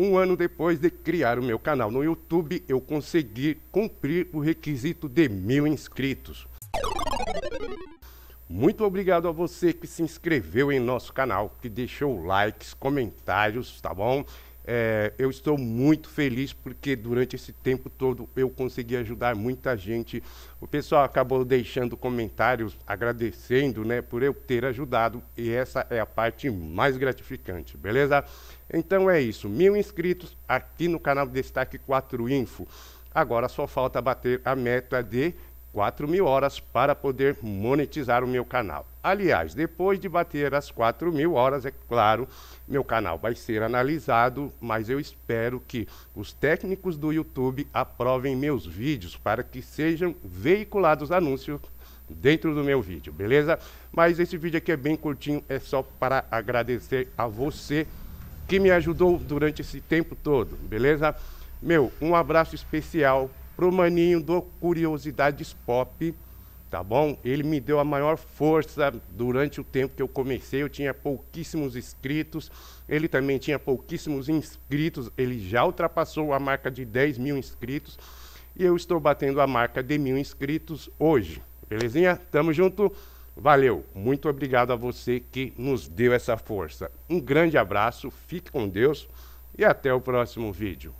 Um ano depois de criar o meu canal no YouTube, eu consegui cumprir o requisito de mil inscritos. Muito obrigado a você que se inscreveu em nosso canal, que deixou likes, comentários, tá bom? É, eu estou muito feliz porque durante esse tempo todo eu consegui ajudar muita gente. O pessoal acabou deixando comentários agradecendo né, por eu ter ajudado e essa é a parte mais gratificante, beleza? Então é isso, mil inscritos aqui no canal Destaque 4 Info. Agora só falta bater a meta de 4 mil horas para poder monetizar o meu canal. Aliás, depois de bater as 4 mil horas, é claro, meu canal vai ser analisado, mas eu espero que os técnicos do YouTube aprovem meus vídeos para que sejam veiculados anúncios dentro do meu vídeo, beleza? Mas esse vídeo aqui é bem curtinho, é só para agradecer a você que me ajudou durante esse tempo todo, beleza? Meu, um abraço especial pro maninho do Curiosidades Pop, tá bom? Ele me deu a maior força durante o tempo que eu comecei. Eu tinha pouquíssimos inscritos, ele também tinha pouquíssimos inscritos. Ele já ultrapassou a marca de 10 mil inscritos e eu estou batendo a marca de mil inscritos hoje. Belezinha? Tamo junto. Valeu. Muito obrigado a você que nos deu essa força. Um grande abraço, fique com Deus e até o próximo vídeo.